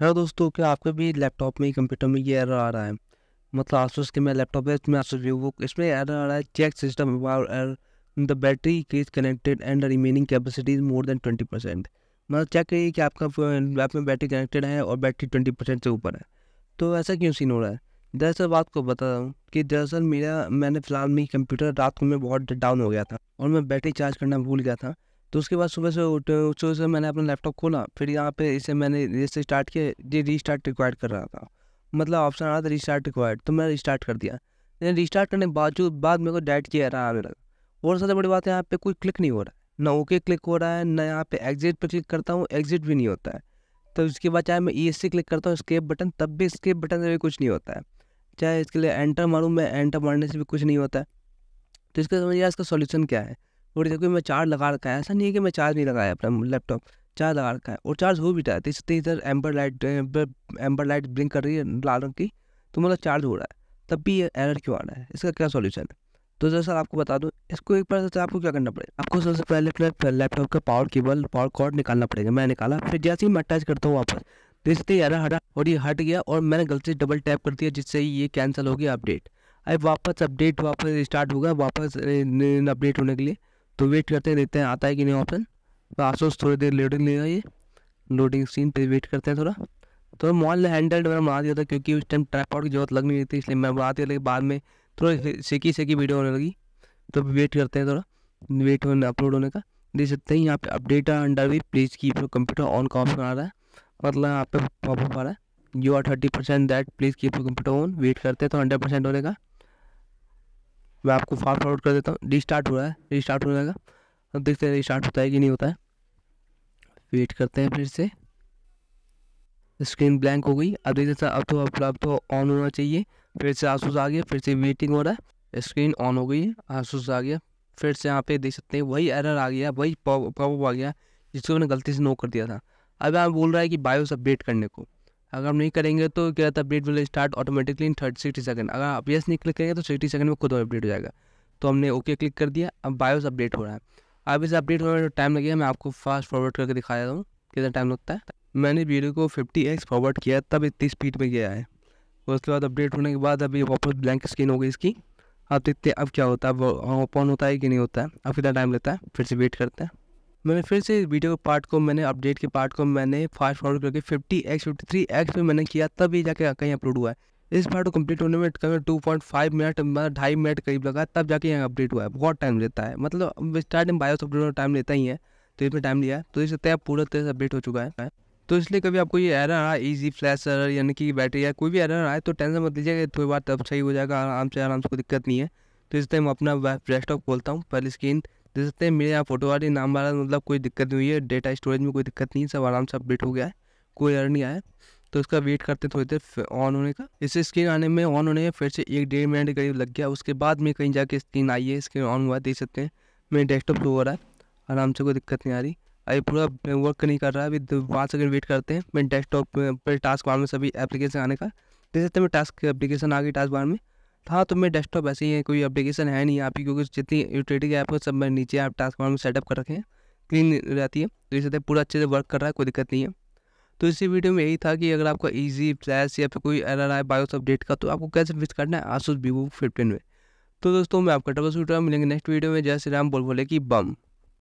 hello दोस्तों क्या आपके भी लैपटॉप में कंप्यूटर में ये एरर आ रहा है मतलब आसूस के मेरा लैपटॉप है इसमें आसूस व्यू इसमें एरर आ रहा है check system error the battery is connected and remaining capacity is more than twenty percent मतलब चेक करिए कि आपका लैप में बैटरी कनेक्टेड है और बैटरी ट्वेंटी परसेंट से ऊपर है तो ऐसा क्यों सीन हो रहा है दरअसल बात को बता रहा हूँ कि दरअसल मेरा मैंने फ़िलहाल मेरी कंप्यूटर रात को में बहुत डाउन हो गया था और मैं बैटरी चार्ज करना भूल गया था तो उसके बाद सुबह से उठ सुबह से मैंने अपना लैपटॉप खोला फिर यहाँ पे इसे मैंने जैसे स्टार्ट किया ये रीस्टार्ट रिक्वायर्ड कर रहा था मतलब ऑप्शन आ रहा था रिस्टार्ट रिक्वायर्ड तो मैंने रिस्टार्ट कर दिया लेकिन रिस्टार्ट करने के बावजूद बाद मेरे को डायट किया रहा आने लगा और सबसे बड़ी बात है यहाँ पे कोई क्लिक नहीं हो रहा है ना ओके क्लिक हो रहा है ना यहाँ पे एग्जिट पर क्लिक करता हूँ एग्जिट भी नहीं होता है तो उसके बाद चाहे मैं ई एस सी क्लिक करता हूँ स्केप बटन तब भी स्केप बटन से भी कुछ नहीं होता है चाहे इसके लिए एंटर मारूँ मैं एंटर मारने से भी कुछ नहीं होता है तो इसका समझिए इसका सॉल्यूशन क्या है और देखो मैं चार्ज लगा रखा है ऐसा नहीं है कि मैं चार्ज नहीं लगाया अपना लैपटॉप चार्ज लगा रखा है और चार्ज हो भी रहा है तो इधर amber light amber light blink कर रही है लाल रंग की तो मतलब चार्ज हो रहा है तब भी ये एरर क्यों आ रहा है इसका क्या सॉल्यूशन है तो दरअसल आपको बता दूँ इसको एक बार आपको क्या करना पड़ेगा आपको सबसे पहले अपने लैपटॉप का पावर केबल पावर कॉर्ड निकालना पड़ेगा मैं निकाला फिर जैसे ही मैं अटैच करता हूँ वापस तो इससे एरर हटा और ये हट गया और मैंने गलती से डबल टैप कर दिया जिससे ये कैंसिल हो गया अपडेट अब वापस अपडेट वापस स्टार्ट होगा वापस अपडेट होने के लिए तो वेट करते हैं देखते हैं आता है कि नहीं ऑप्शन आसोस तो थोड़ी देर लोडिंग लेगा ये लोडिंग सीन पे वेट करते हैं थोड़ा तो मॉल हैंडल मैंने बना दिया था क्योंकि उस टाइम ट्रैपॉड की जरूरत लग नहीं रही थी इसलिए मैं बना दिया लेकिन बाद में थोड़ा सेकी सेकी वीडियो होने लगी तो वेट करते हैं थोड़ा वेट होने अपलोड होने का देख सकते हैं यहाँ पे अपडेट अंडर भी प्लीज की कंप्यूटर ऑन का ऑप्शन आ रहा है मतलब यहाँ पे पॉपअप आ रहा है you are thirty percent that please keep computer on wait करते हैं तो हंड्रेड परसेंट होने का मैं आपको फास्ट फॉरवर्ड कर देता हूँ रिस्टार्ट हो रहा है रिस्टार्ट हो जाएगा अब देखते हैं रिस्टार्ट होता है कि नहीं होता है वेट करते हैं फिर से स्क्रीन ब्लैंक हो गई अब देखते हैं अब तो अब तो, अब तो ऑन होना चाहिए फिर से आसूस आ गया फिर से वेटिंग हो रहा है स्क्रीन ऑन हो गई आसूस आ गया फिर से यहाँ पे देख सकते हैं वही एरर आ गया वही पॉप आ गया जिसको मैंने गलती से नो कर दिया था अब यहाँ बोल रहा है कि बायोस अपडेट करने को अगर हम नहीं करेंगे तो क्या रहता है update will start automatically in thirty sixty second अगर आप यस नहीं क्लिक करेंगे तो सिक्सटी सेकंड में खुद अपडेट हो जाएगा तो हमने ओके क्लिक कर दिया अब बायोस अपडेट हो रहा है अब इस अपडेट होने में टाइम लगेगा मैं आपको फास्ट फॉरवर्ड करके दिखा देता हूँ कितना टाइम लगता है मैंने वीडियो को फिफ्टी एक्स फॉरवर्ड किया तब इतनी स्पीड में गया है उसके बाद अपडेट होने के बाद अभी वापस ब्लैंक स्क्रीन हो गई इसकी अब देखते हैं अब क्या होता है अब ओपन होता है कि नहीं होता है अब कितना टाइम लेता है फिर से वेट करते हैं मैंने फिर से वीडियो के पार्ट को मैंने अपडेट के पार्ट को मैंने फास्ट फॉरवर्ड करके fifty x fifty three x पर मैंने किया तब ये जाके कहीं अपलोड हुआ है इस पार्ट को कंप्लीट होने में कम टू पॉइंट फाइव मिनट मतलब ढाई मिनट करीब लगा तब जाके यहाँ अपडेट हुआ है बहुत टाइम लेता है मतलब स्टार्टिंग बायोस अपडेट टाइम लेता ही है तो इसमें टाइम लिया तो इससे तय पूरा तरह से अपडेट हो चुका है तो इसलिए कभी आपको ये एरर आ ईजी फ्लैश एरर यानी कि बैटरी या कोई भी एरर आए तो टेंशन मत लीजिएगा थोड़ी बार तब सही हो जाएगा आराम से आराम से कोई दिक्कत नहीं है तो इस टाइम अपना डेस्कटॉप खोलता हूँ पहले स्क्रीन देख सकते हैं मेरे यहाँ फोटो वाली नाम वाला मतलब कोई दिक्कत नहीं हुई है डेटा स्टोरेज में कोई दिक्कत नहीं है सब आराम से अपडेट हो गया है कोई एरर नहीं आया तो इसका वेट करते थोड़ी देर ऑन होने का इसे स्क्रीन आने में ऑन होने में फिर से एक डेढ़ मिनट के करीब लग गया उसके बाद में कहीं जाके स्क्रीन आई है स्क्रीन ऑन हुआ देख सकते हैं मेरे डेस्कटॉप शो हो रहा है आराम से कोई दिक्कत नहीं आ रही अभी पूरा वर्क नहीं कर रहा है अभी पाँच सेकंड वेट करते हैं मैं डेस्कटॉप पर टास्क बार में सभी एप्लीकेशन आने का देख सकते हैं मैं टास्क एप्लीकेशन आ गई टास्क बार में हाँ तो मेरे डेस्कटॉप ऐसे ही है कोई एप्लीकेशन है नहीं आपकी क्योंकि जितनी यूटिलिटी ऐप है सब मेरे नीचे आप टास्क में सेटअप कर रखें क्लीन रहती है तो इससे पूरा अच्छे से वर्क कर रहा है कोई दिक्कत नहीं है तो इसी वीडियो में यही था कि अगर आपका ईजी फ्लैश या फिर कोई एरर आए बायोस अपडेट का तो आपको कैसे फिक्स करना है आसूस वीवो फिफ्टीन में तो दोस्तों मैं आपका डबल सूट मिलेंगे नेक्स्ट वीडियो में जय श्री राम बोल बोले कि बम